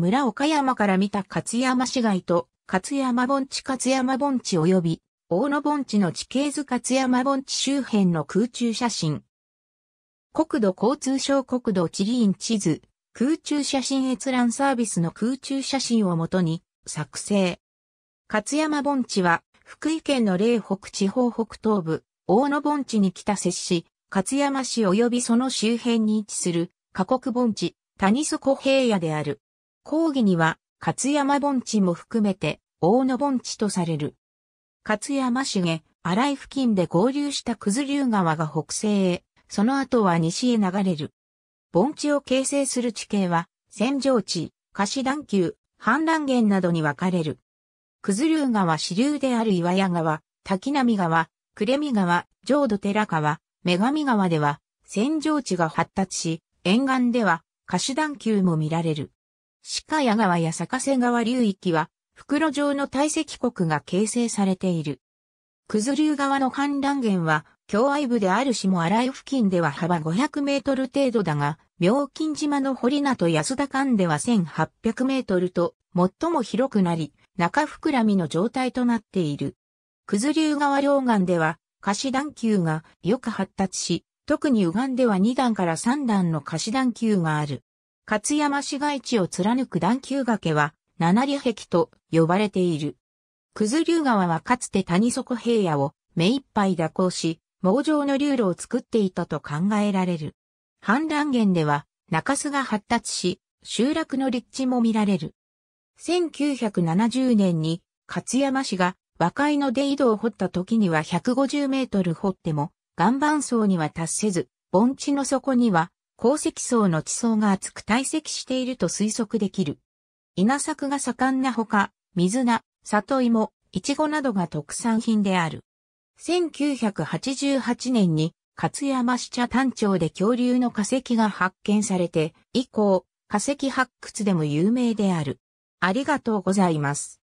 村岡山から見た勝山市街と、勝山盆地勝山盆地及び、大野盆地の地形図勝山盆地周辺の空中写真。国土交通省国土地理院地図、空中写真閲覧サービスの空中写真をもとに、作成。勝山盆地は、福井県の霊北地方北東部、大野盆地に来た接し、勝山市及びその周辺に位置する、過酷盆地、谷底平野である。講義には、勝山盆地も含めて、大野盆地とされる。勝山重、荒井付近で合流した九頭竜川が北西へ、その後は西へ流れる。盆地を形成する地形は、扇状地、貸段丘、氾濫源などに分かれる。九頭竜川支流である岩屋川、滝波川、暮見川、浄土寺川、女神川では、扇状地が発達し、沿岸では、貸段丘も見られる。鹿谷川や坂瀬川流域は、袋状の堆積国が形成されている。九頭竜川の氾濫源は、境愛部である下荒井付近では幅500メートル程度だが、妙金島の堀名と安田間では1800メートルと、最も広くなり、中膨らみの状態となっている。九頭竜川両岸では、下肢段球がよく発達し、特に右岸では2段から3段の下肢段球がある。勝山市街地を貫く段丘崖は、七里壁と呼ばれている。九頭竜川はかつて谷底平野を目いっぱい蛇行し、網状の流路を作っていたと考えられる。氾濫源では、中州が発達し、集落の立地も見られる。1970年に勝山市が和解の出井戸を掘った時には150メートル掘っても岩盤層には達せず、盆地の底には鉱石層の地層が厚く堆積していると推測できる。稲作が盛んなほか、水菜、里芋、イチゴなどが特産品である。1988年に勝山市茶丹町で恐竜の化石が発見されて、以降、化石発掘でも有名である。ありがとうございます。